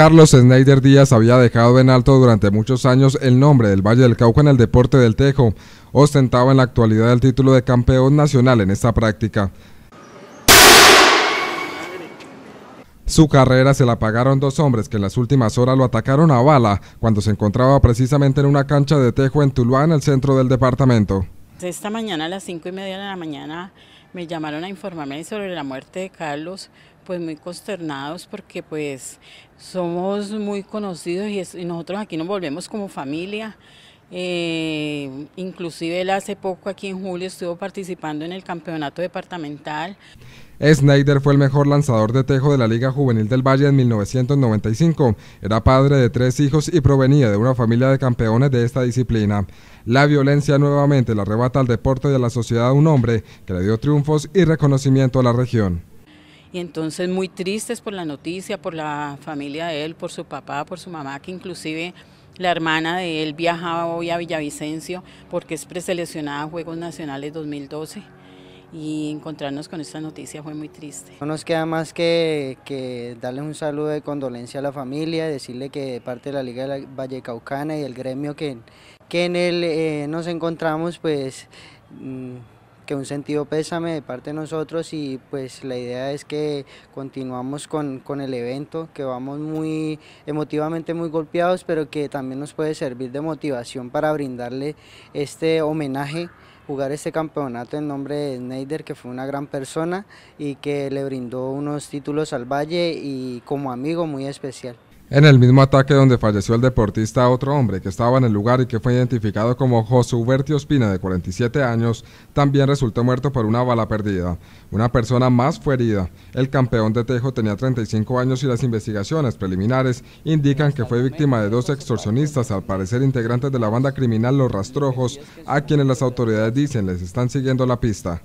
Carlos Snyder Díaz había dejado en alto durante muchos años el nombre del Valle del Cauca en el deporte del tejo. Ostentaba en la actualidad el título de campeón nacional en esta práctica. Su carrera se la pagaron dos hombres que en las últimas horas lo atacaron a bala cuando se encontraba precisamente en una cancha de tejo en Tuluá, en el centro del departamento. Esta mañana a las cinco y media de la mañana me llamaron a informarme sobre la muerte de Carlos pues muy consternados porque pues somos muy conocidos y, nosotros aquí nos volvemos como familia. Eh, inclusive él hace poco aquí en julio estuvo participando en el campeonato departamental. Snyder fue el mejor lanzador de tejo de la Liga Juvenil del Valle en 1995. Era padre de tres hijos y provenía de una familia de campeones de esta disciplina. La violencia nuevamente le arrebata al deporte y a la sociedad un hombre que le dio triunfos y reconocimiento a la región. Y entonces muy tristes por la noticia, por la familia de él, por su papá, por su mamá, que inclusive la hermana de él viajaba hoy a Villavicencio porque es preseleccionada a Juegos Nacionales 2012 y encontrarnos con esta noticia fue muy triste. No nos queda más que, que darles un saludo de condolencia a la familia, decirle que de parte de la Liga de la Vallecaucana y el gremio que, que en él eh, nos encontramos, pues... Mm, que un sentido pésame de parte de nosotros y pues la idea es que continuamos con, el evento, que vamos muy emotivamente muy golpeados, pero que también nos puede servir de motivación para brindarle este homenaje jugar este campeonato en nombre de Snyder, que fue una gran persona y que le brindó unos títulos al Valle y como amigo muy especial. En el mismo ataque donde falleció el deportista, otro hombre que estaba en el lugar y que fue identificado como José Huberti Ospina, de 47 años, también resultó muerto por una bala perdida. Una persona más fue herida. El campeón de Tejo tenía 35 años y las investigaciones preliminares indican que fue víctima de dos extorsionistas, al parecer integrantes de la banda criminal Los Rastrojos, a quienes las autoridades dicen les están siguiendo la pista.